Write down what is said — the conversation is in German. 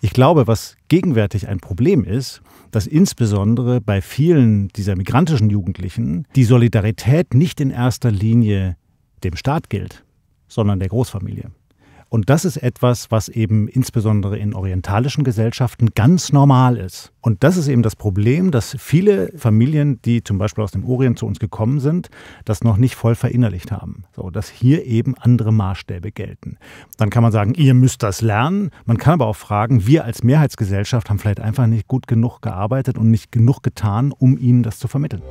Ich glaube, was gegenwärtig ein Problem ist, dass insbesondere bei vielen dieser migrantischen Jugendlichen die Solidarität nicht in erster Linie dem Staat gilt, sondern der Großfamilie. Und das ist etwas, was eben insbesondere in orientalischen Gesellschaften ganz normal ist. Und das ist eben das Problem, dass viele Familien, die zum Beispiel aus dem Orient zu uns gekommen sind, das noch nicht voll verinnerlicht haben. So, dass hier eben andere Maßstäbe gelten. Dann kann man sagen, ihr müsst das lernen. Man kann aber auch fragen, wir als Mehrheitsgesellschaft haben vielleicht einfach nicht gut genug gearbeitet und nicht genug getan, um ihnen das zu vermitteln.